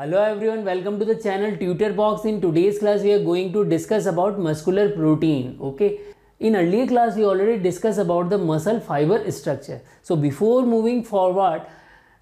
hello everyone welcome to the channel tutor box in today's class we are going to discuss about muscular protein okay in earlier class we already discussed about the muscle fiber structure so before moving forward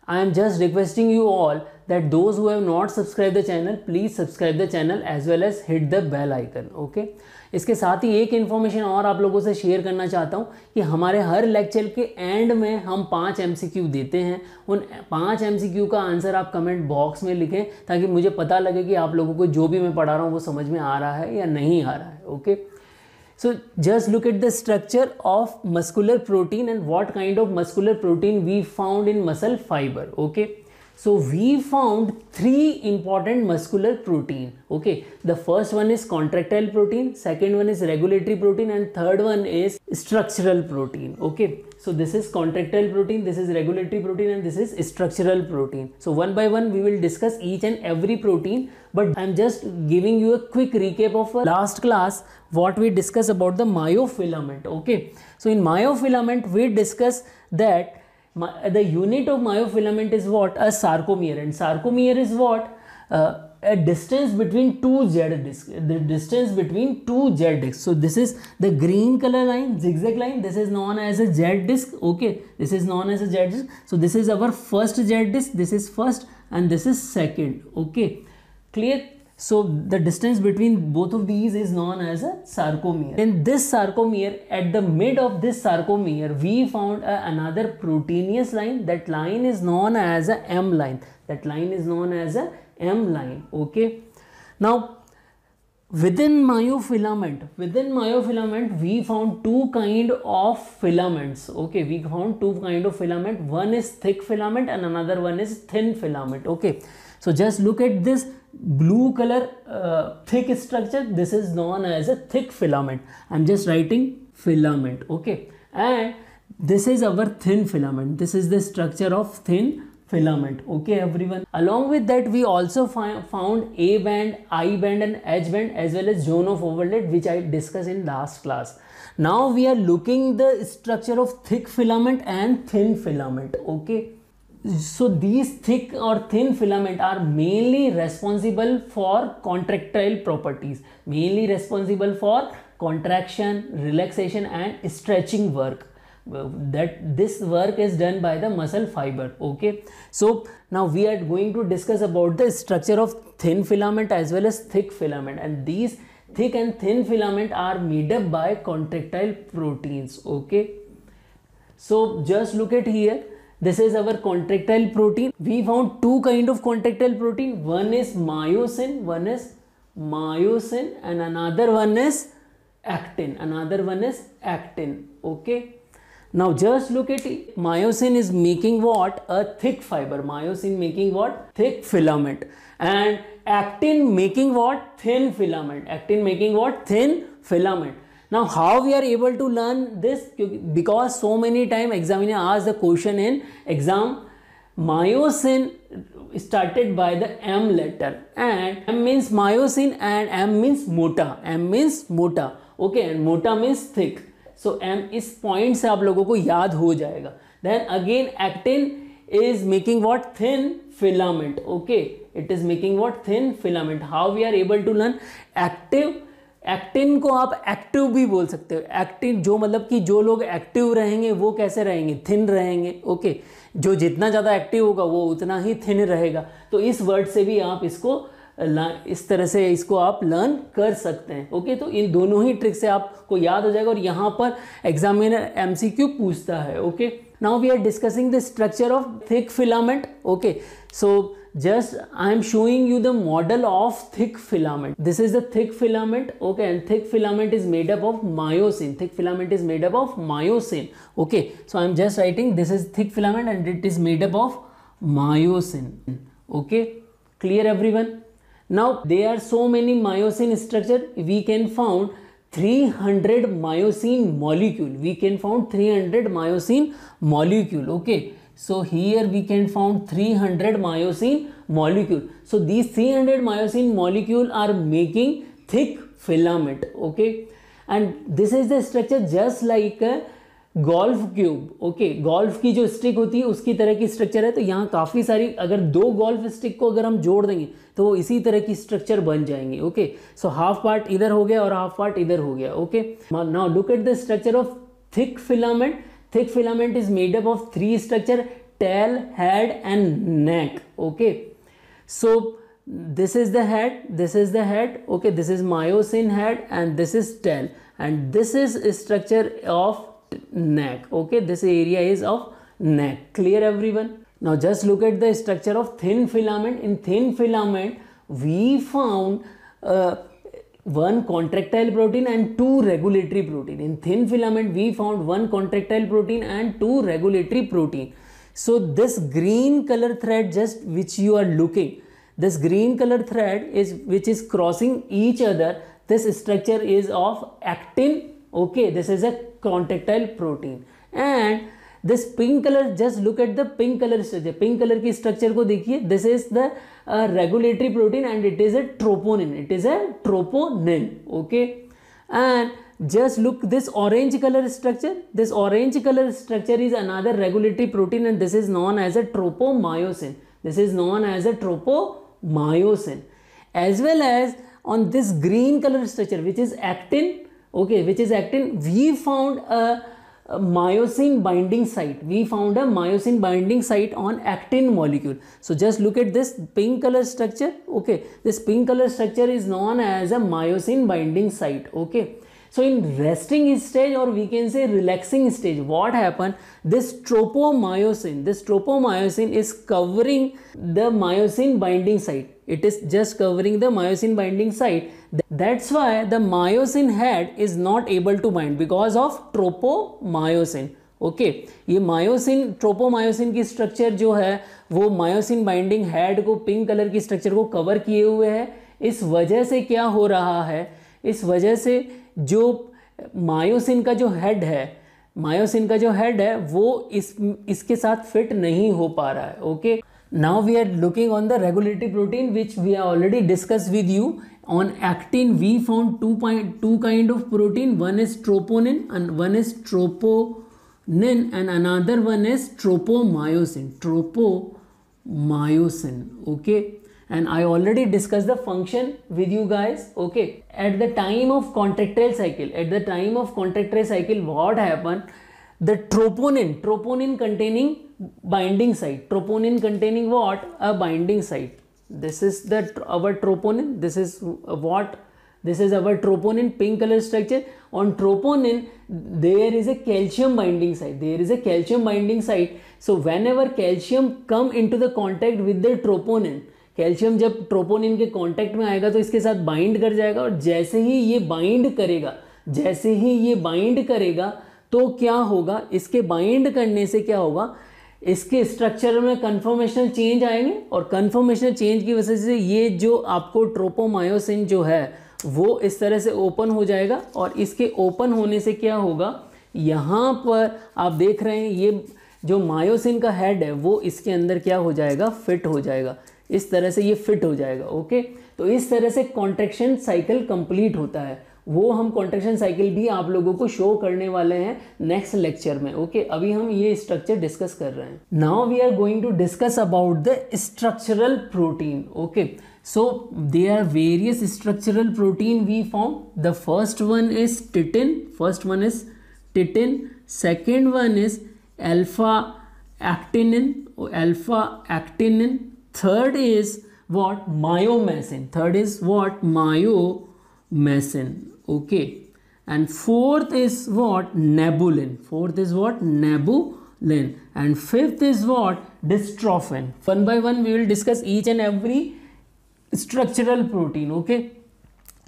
i am just requesting you all that those who have not subscribed the channel please subscribe the channel as well as hit the bell icon okay इसके साथ ही एक information और आप लोगों से share करना चाहता हूँ कि हमारे हर लेक्चर के एंड में हम पाँच एम देते हैं उन पाँच एम का आंसर आप कमेंट बॉक्स में लिखें ताकि मुझे पता लगे कि आप लोगों को जो भी मैं पढ़ा रहा हूँ वो समझ में आ रहा है या नहीं आ रहा है okay so just look at the structure of muscular protein and what kind of muscular protein we found in muscle fibre okay So we found three important muscular protein. Okay, the first one is contractile protein, second one is regulatory protein and third one is structural protein. Okay, so this is contractile protein, this is regulatory protein and this is structural protein. So one by one we will discuss each and every protein but I'm just giving you a quick recap of last class what we discussed about the myofilament. Okay, so in myofilament we discuss that the unit of myofilament is what? A sarcomere. And sarcomere is what? Uh, a distance between two Z discs, the distance between two Z discs. So this is the green color line, zigzag line. This is known as a Z disc. Okay, this is known as a Z disc. So this is our first Z disc. This is first and this is second. Okay, clear. So the distance between both of these is known as a sarcomere. In this sarcomere, at the mid of this sarcomere, we found a, another proteinous line. That line is known as a M line. That line is known as a M line. Okay. Now, within myofilament, within myofilament, we found two kind of filaments. Okay, we found two kind of filament. One is thick filament and another one is thin filament. Okay. So just look at this blue color uh, thick structure this is known as a thick filament i'm just writing filament okay and this is our thin filament this is the structure of thin filament okay everyone along with that we also found a band i band and h band as well as zone of overlap which i discussed in last class now we are looking the structure of thick filament and thin filament okay so these thick or thin filament are mainly responsible for contractile properties, mainly responsible for contraction, relaxation and stretching work uh, that this work is done by the muscle fiber okay so now we are going to discuss about the structure of thin filament as well as thick filament and these thick and thin filament are made up by contractile proteins okay so just look at here this is our contractile protein. We found two kind of contractile protein. One is myosin, one is myosin and another one is actin. Another one is actin. Okay. Now just look at it. Myosin is making what? A thick fiber. Myosin making what? Thick filament. And actin making what? Thin filament. Actin making what? Thin filament now how we are able to learn this because so many time examiner asks the question in exam myosin started by the m letter and m means myosin and m means mota m means mota okay and mota means thick so m is point se aap logo ko yaad ho jayega then again actin is making what thin filament okay it is making what thin filament how we are able to learn active actin को आप active भी बोल सकते हो actin जो मतलब कि जो लोग एक्टिव रहेंगे वो कैसे रहेंगे थिन रहेंगे ओके जो जितना ज़्यादा एक्टिव होगा वो उतना ही थिन रहेगा तो इस वर्ड से भी आप इसको इस तरह से इसको आप लर्न कर सकते हैं ओके तो इन दोनों ही ट्रिक से आपको याद हो जाएगा और यहाँ पर एग्जामिनर एम पूछता है okay now we are discussing the structure of thick filament okay so just I'm showing you the model of thick filament. This is the thick filament, okay, and thick filament is made up of myosin. Thick filament is made up of myosin, okay. So I'm just writing this is thick filament and it is made up of myosin, okay. Clear everyone? Now there are so many myosin structure we can found 300 myosin molecule. We can found 300 myosin molecule, okay So here we can found 300 myosin molecule. So these 300 myosin molecule are making thick filament. Okay. And this is the structure just like a golf cube okay golf की जो stick होती है उसकी तरह की structure है तो यहाँ काफ़ी सारी अगर दो गोल्फ स्टिक को अगर हम जोड़ देंगे तो वो इसी तरह की स्ट्रक्चर बन जाएंगे ओके सो हाफ पार्ट इधर हो गया और हाफ पार्ट इधर हो गया okay now look at the structure of thick filament Thick filament is made up of three structure, tail, head and neck. Okay. So this is the head, this is the head. Okay. This is myosin head and this is tail. And this is structure of neck. Okay. This area is of neck. Clear everyone? Now just look at the structure of thin filament. In thin filament, we found uh, one contractile protein and two regulatory protein. In thin filament, we found one contractile protein and two regulatory protein. So this green color thread just which you are looking, this green color thread is which is crossing each other. This structure is of actin. Okay, this is a contractile protein. And this pink color, just look at the pink color structure Pink colour की structure को this. This is the regulatory protein and it is a troponin it is a troponin just look this orange color structure this orange color structure is another regulatory protein and this is known as a tropomyosin this is known as a tropomyosin as well as on this green color structure which is actin okay which is actin we found a myosin binding site. We found a myosin binding site on actin molecule. So just look at this pink color structure. Okay, this pink color structure is known as a myosin binding site. Okay. So in resting stage और we can say relaxing stage what happen this tropomyosin this tropomyosin is covering the myosin binding site it is just covering the myosin binding site that's why the myosin head is not able to bind because of tropomyosin okay okay. ये myosin tropomyosin की structure जो है वो myosin binding head को pink colour की structure को cover किए हुए है इस वजह से क्या हो रहा है इस वजह से जो मायोसिन का जो हेड है मायोसिन का जो हेड है वो इस इसके साथ फिट नहीं हो पा रहा है okay now we are looking on the regulatory protein which we are already discuss with you on actin we found two point two kind of protein one is troponin and one is troponin and another one is tropomyosin myosin okay and I already discussed the function with you guys okay at the time of contractile cycle at the time of contractile cycle what happened the troponin troponin containing binding site troponin containing what a binding site this is the our troponin this is what this is our troponin pink color structure on troponin there is a calcium binding site there is a calcium binding site so whenever calcium come into the contact with the troponin calcium जब troponin के contact में आएगा तो इसके साथ bind कर जाएगा और जैसे ही ये बाइंड करेगा जैसे ही ये बाइंड करेगा तो क्या होगा इसके बाइंड करने से क्या होगा इसके स्ट्रक्चर में कन्फर्मेशनल चेंज आएंगे और कन्फर्मेशनल चेंज की वजह से ये जो आपको ट्रोपोमायोसिन जो है वो इस तरह से ओपन हो जाएगा और इसके ओपन होने से क्या होगा यहाँ पर आप देख रहे हैं ये जो मायोसिन का हेड है वो इसके अंदर क्या हो जाएगा फिट हो जाएगा इस तरह से ये फिट हो जाएगा ओके तो इस तरह से कॉन्ट्रेक्शन साइकिल कंप्लीट होता है वो हम कॉन्ट्रेक्शन साइकिल भी आप लोगों को शो करने वाले हैं नेक्स्ट लेक्चर में ओके okay? अभी हम ये स्ट्रक्चर डिस्कस कर रहे हैं now we are going to discuss about the structural protein okay so they are various structural protein we form the first one is titin first one is titin second one is alpha actinin alpha actinin Third is what myomesin. Third is what myomesin. Okay. And fourth is what nebulin. Fourth is what nebulin. And fifth is what dystrophin. One by one we will discuss each and every structural protein. Okay.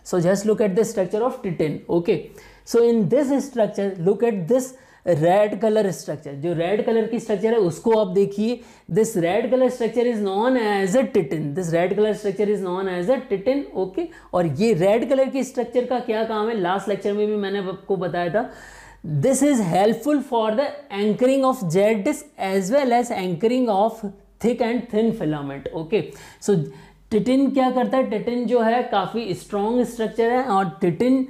So just look at the structure of titin. Okay. So in this structure, look at this red colour structure जो red colour की structure है उसको आप देखिए this red colour structure is known as a titin this red colour structure is known as a titin okay और ये red colour की structure का क्या काम है लास्ट लेक्चर में भी मैंने आपको बताया था this is helpful for the anchoring of Z disc as well as anchoring of thick and thin filament okay so titin क्या करता है टिटिन जो है काफ़ी स्ट्रॉन्ग स्ट्रक्चर है और titin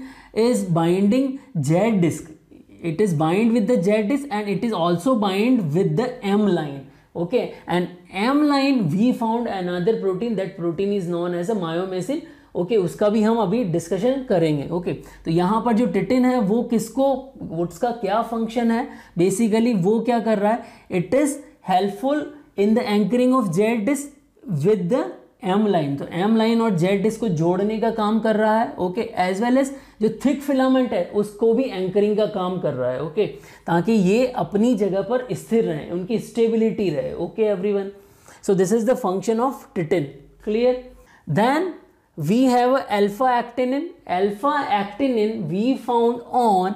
is binding Z disc it is bind with the z disk and it is also bind with the m line okay and m line we found another protein that protein is known as a myomesin okay okay, उसका भी हम अभी discussion करेंगे okay okay, तो यहाँ पर जो टिटिन है वो किसको उसका क्या फंक्शन है बेसिकली वो क्या कर रहा है it is helpful in the anchoring of Z disc with the M line तो एम लाइन और जेड डिस्क को जोड़ने का काम कर रहा है ओके एज वेल एज जो थिक फिलामेंट है उसको भी एंकरिंग का काम कर रहा है ओके ताकि ये अपनी जगह पर स्थिर रहे उनकी स्टेबिलिटी रहे okay everyone so this is the function of titin clear then we have a alpha actinin alpha we found on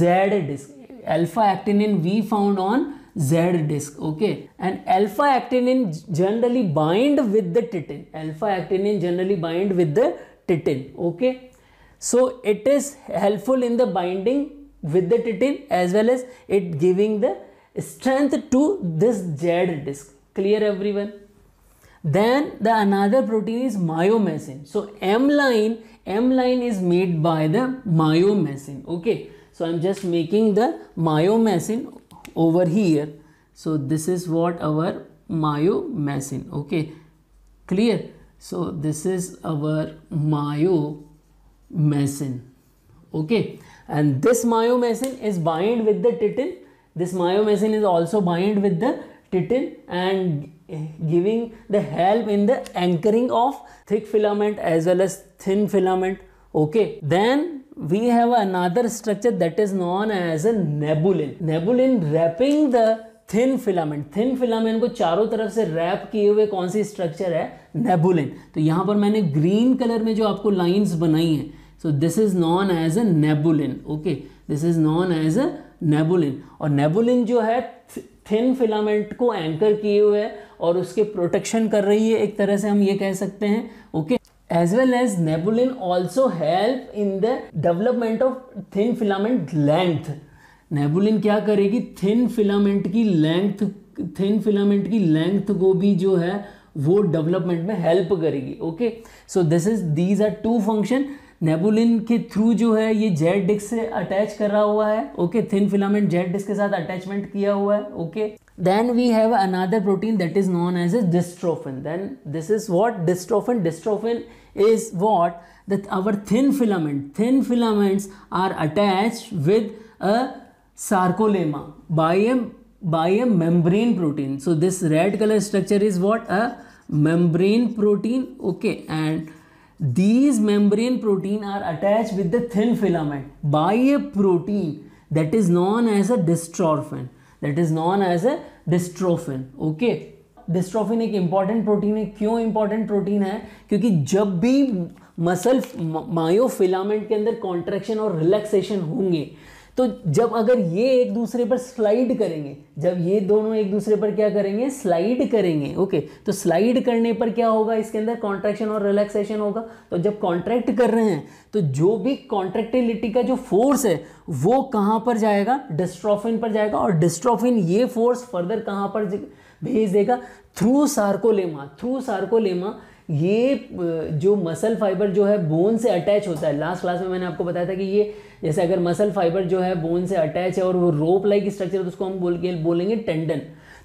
Z disc alpha actin we found on Z disc. Okay, and alpha actinin generally bind with the titin. Alpha actinin generally bind with the titin. Okay, so it is helpful in the binding with the titin as well as it giving the strength to this Z disc. Clear everyone? Then the another protein is myomycin. So M line, M line is made by the myomycin. Okay. So I'm just making the myomycin over here so this is what our myomesin okay clear so this is our myomesin okay and this myomesin is bind with the titin this myomesin is also bind with the titin and giving the help in the anchoring of thick filament as well as thin filament okay then we have another structure that is known as a nebulin. Nebulin wrapping the thin filament thin filament को चारों तरफ से rap किए हुए कौन सी structure है नेबुलिन तो यहाँ पर मैंने ग्रीन कलर में जो आपको लाइंस बनाई हैं so this is known as a nebulin okay this is known as a nebulin और नेबुलिन जो है थिन फिलामेंट को एंकर किए हुए है और उसके प्रोटेक्शन कर रही है एक तरह से हम ये कह सकते हैं okay as well as nebulin also help in the development of thin filament length nebulin क्या करेगी थिन फिलामेंट की लेंथ थिन फिलामेंट की लेंथ को भी जो है वो डेवलपमेंट में हेल्प करेगी okay so this is these are two function nebulin के थ्रू जो है ये जेड डिस्क से अटैच कर रहा हुआ है okay thin filament Z disc के साथ अटैचमेंट किया हुआ है okay Then we have another protein that is known as a dystrophin. Then this is what dystrophin. Dystrophin is what that our thin filament. Thin filaments are attached with a sarcolemma by a by a membrane protein. So this red color structure is what a membrane protein. Okay, and these membrane protein are attached with the thin filament by a protein that is known as a dystrophin. That is known as a dystrophin okay dystrophin एक important protein है क्यों important protein है क्योंकि जब भी muscle myofilament के अंदर contraction और रिलैक्सेशन होंगे तो जब अगर ये एक दूसरे पर स्लाइड करेंगे जब ये दोनों एक दूसरे पर क्या करेंगे स्लाइड करेंगे ओके तो स्लाइड करने पर क्या होगा इसके अंदर कॉन्ट्रैक्शन और रिलैक्सेशन होगा तो जब कॉन्ट्रैक्ट कर रहे हैं तो जो भी कॉन्ट्रेक्टिलिटी का जो फोर्स है वो कहाँ पर जाएगा डिस्ट्रॉफिन पर जाएगा और डिस्ट्रॉफिन ये फोर्स फर्दर कहाँ पर भेज देगा थ्रू सार्कोलेमा थ्रू सार्कोलेमा ये जो मसल फाइबर जो है बोन से अटैच होता है लास्ट क्लास में मैंने आपको बताया था कि ये जैसे अगर मसल फाइबर जो है बोन से अटैच है और वो रोप लाइक स्ट्रक्चर तो उसको हम बोल के बोलेंगे टेंडन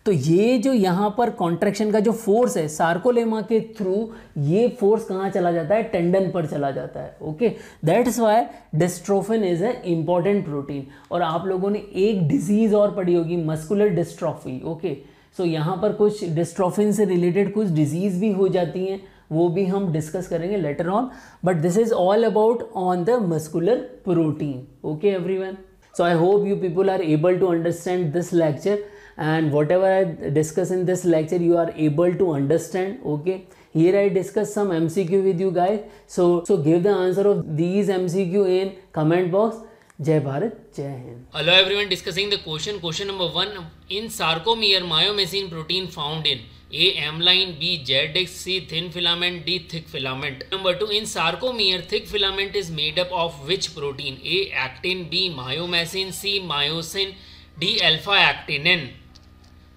तो ये जो यहाँ पर कॉन्ट्रेक्शन का जो फोर्स है सार्कोलेमा के थ्रू ये फोर्स कहाँ चला जाता है टेंडन पर चला जाता है okay that why dystrophin is a important protein और आप लोगों ने एक डिजीज़ और पढ़ी होगी muscular dystrophy okay okay? So so, यहाँ पर कुछ डिस्ट्रोफिन से रिलेटेड कुछ डिजीज़ भी हो जाती हैं वो भी हम डिस्कस करेंगे later on but this is all about on the muscular protein okay everyone so I hope you people are able to understand this lecture and whatever I discuss in this lecture you are able to understand okay here I discuss some M C Q with you guys so so give the answer of these M C Q in comment box जय भारत जय Hind hello everyone discussing the question question number one in sarcomere myomesin protein found in A M line B Z एक्स C thin filament D thick filament number two in sarcomere thick filament is made up of which protein A actin B myomesin C myosin D alpha actinin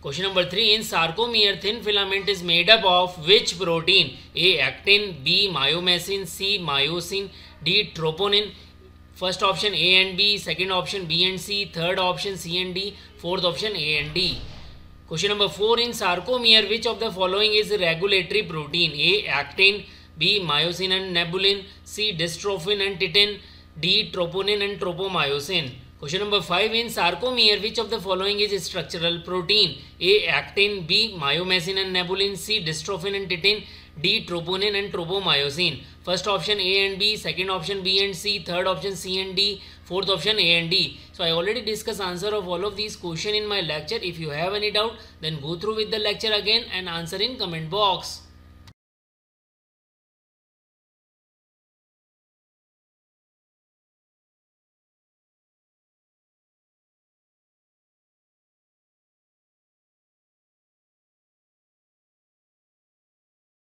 question number three in sarcomere thin filament is made up of which protein A actin B myomesin C myosin D troponin first option A and B second option B and C third option C and D fourth option A and D question number four in sarcomere which of the following is regulatory protein A actin B myosin and nebulin C dystrophin and titin D troponin and tropomyosin question number five in sarcomere which of the following is structural protein A actin B myomesin and nebulin C dystrophin and titin D. Troponin and tropomyosin. First option A and B, second option B and C, third option C and D, fourth option A and D. So I already discussed answer of all of these question in my lecture. If you have any doubt, then go through with the lecture again and answer in comment box.